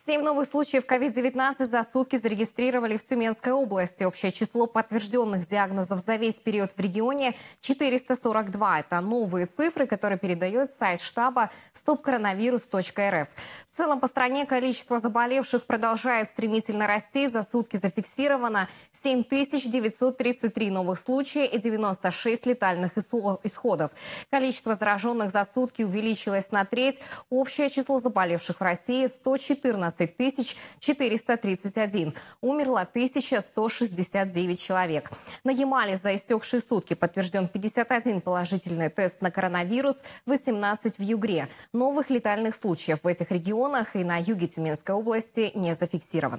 Семь новых случаев COVID-19 за сутки зарегистрировали в Тюменской области. Общее число подтвержденных диагнозов за весь период в регионе 442. Это новые цифры, которые передает сайт штаба stopcoronavirus.rf. В целом по стране количество заболевших продолжает стремительно расти. За сутки зафиксировано 7933 новых случая и 96 летальных исходов. Количество зараженных за сутки увеличилось на треть. Общее число заболевших в России 114 11 тысяч 431. Умерло 1169 человек. На Ямале за истекшие сутки подтвержден 51 положительный тест на коронавирус, 18 в Югре. Новых летальных случаев в этих регионах и на юге Тюменской области не зафиксировано.